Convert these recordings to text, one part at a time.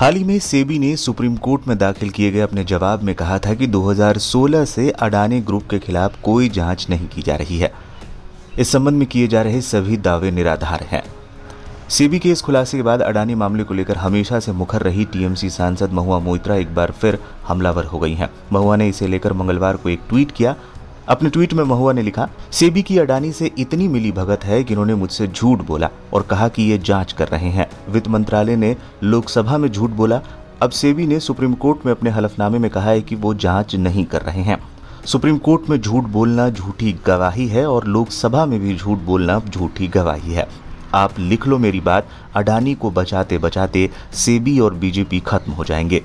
हाल ही में सेबी ने supreme court में दाखिल किए गए अपने जवाब में कहा था कि 2016 से अडानी ग्रुप के खिलाफ कोई जांच नहीं की जा रही है इस संबंध में किए जा रहे सभी दावे निराधार हैं सेबी के इस खुलासे के बाद अडानी मामले को लेकर हमेशा से मुखर रही टीएमसी सांसद महुआ मोइत्रा एक बार फिर हमलावर हो गई हैं महुआ ने इसे लेकर मंगलवार को एक ट्वीट किया अपने ट्वीट में महुआ ने लिखा सेबी की अडानी से इतनी मिली भगत है कि उन्होंने मुझसे झूठ बोला और कहा कि ये जांच कर रहे हैं वित्त मंत्रालय ने लोकसभा में झूठ बोला अब सेबी ने सुप्रीम कोर्ट में अपने हलफनामे में कहा है कि वो जांच नहीं कर रहे हैं सुप्रीम कोर्ट में झूठ बोलना झूठी गवाही है और लोकसभा में भी झूठ बोलना झूठी गवाही है आप लिख लो मेरी बात अडानी को बचाते बचाते सेबी और बीजेपी खत्म हो जाएंगे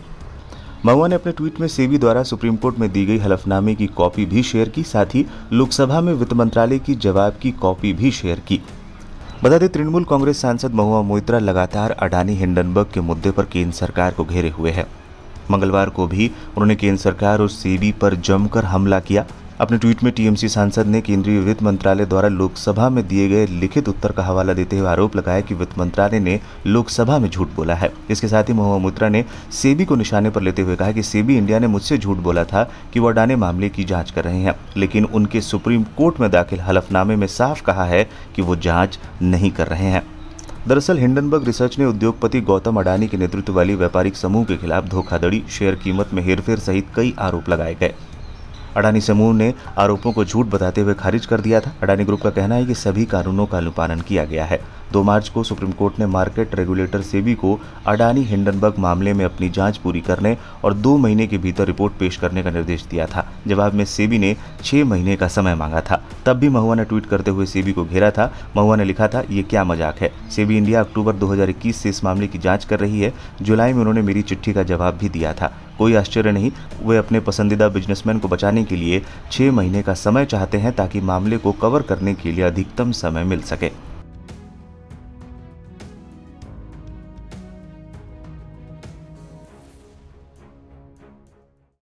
महुआ ने अपने ट्वीट में सेबी द्वारा सुप्रीम कोर्ट में दी गई हलफनामे की कॉपी भी शेयर की साथ ही लोकसभा में वित्त मंत्रालय की जवाब की कॉपी भी शेयर की बता दें तृणमूल कांग्रेस सांसद महुआ मोइत्रा लगातार अडानी हिंडनबर्ग के मुद्दे पर केंद्र सरकार को घेरे हुए हैं मंगलवार को भी उन्होंने केंद्र सरकार और सेबी पर जमकर हमला किया अपने ट्वीट में टीएमसी सांसद ने केंद्रीय वित्त मंत्रालय द्वारा लोकसभा में दिए गए लिखित उत्तर का हवाला देते हुए आरोप लगाया कि वित्त मंत्रालय ने लोकसभा में झूठ बोला है इसके साथ ही मोहम्मद मुत्रा ने सेबी को निशाने पर लेते हुए कहा कि सेबी इंडिया ने मुझसे झूठ बोला था कि वह अडाने मामले की जाँच कर रहे हैं लेकिन उनके सुप्रीम कोर्ट में दाखिल हलफनामे में साफ कहा है कि वो जाँच नहीं कर रहे हैं दरअसल हिंडनबर्ग रिसर्च ने उद्योगपति गौतम अडानी के नेतृत्व वाली व्यापारिक समूह के खिलाफ धोखाधड़ी शेयर कीमत में हेरफेर सहित कई आरोप लगाए गए अडानी समूह ने आरोपों को झूठ बताते हुए खारिज कर दिया था अडानी ग्रुप का कहना है कि सभी कानूनों का अनुपालन किया गया है दो मार्च को सुप्रीम कोर्ट ने मार्केट रेगुलेटर सेबी को अडानी हिंडनबर्ग मामले में अपनी जांच पूरी करने और दो महीने के भीतर रिपोर्ट पेश करने का निर्देश दिया था जवाब में सेबी ने छह महीने का समय मांगा था तब भी महुआ ने ट्वीट करते हुए सेबी को घेरा था महुआ ने लिखा था ये क्या मजाक है सेबी इंडिया अक्टूबर 2021 से इस मामले की जांच कर रही है जुलाई में उन्होंने मेरी चिट्ठी का जवाब भी दिया था कोई आश्चर्य नहीं वे अपने पसंदीदा बिजनेसमैन को बचाने के लिए छह महीने का समय चाहते हैं ताकि मामले को कवर करने के लिए अधिकतम समय मिल सके